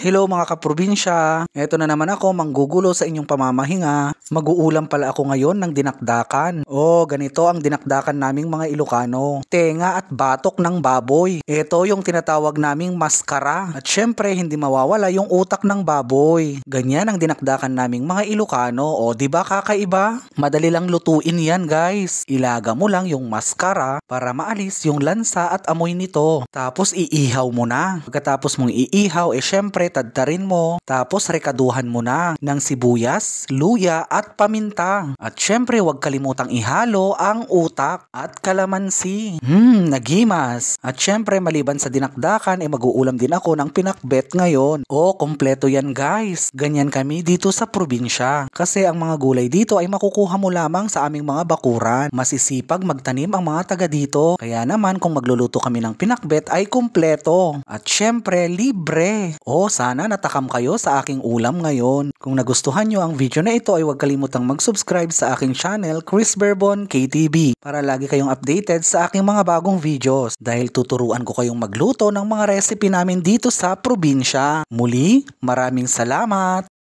Hello mga kaprobinsya, eto na naman ako manggugulo sa inyong pamamahinga. Maguulam pala ako ngayon ng dinakdakan. Oh, ganito ang dinakdakan naming mga Ilocano. Tenga at batok ng baboy. Ito yung tinatawag naming maskara. At syempre, hindi mawawala yung utak ng baboy. Ganyan ang dinakdakan naming mga Ilocano. O, oh, di ba kakaiba? Madali lang lutuin yan guys. Ilaga mo lang yung maskara para maalis yung lansa at amoy nito. Tapos iihaw mo na. Pagkatapos mong iihaw, eh syempre tadtarin mo, tapos rekaduhan mo na ng sibuyas, luya at paminta. At syempre huwag kalimutang ihalo ang utak at kalamansi. Hmm, nagimas. At syempre maliban sa dinakdakan ay eh, mag-uulam din ako ng pinakbet ngayon. O, oh, kompleto yan guys. Ganyan kami dito sa probinsya. Kasi ang mga gulay dito ay makukuha mo lamang sa aming mga bakuran. Masisipag magtanim ang mga taga dito. Kaya naman kung magluluto kami ng pinakbet ay kumpleto. At syempre libre. O, oh, sana natakam kayo sa aking ulam ngayon. Kung nagustuhan nyo ang video na ito ay huwag kalimutang mag-subscribe sa aking channel Chris Bourbon KTV para lagi kayong updated sa aking mga bagong videos dahil tuturuan ko kayong magluto ng mga recipe namin dito sa probinsya. Muli, maraming salamat!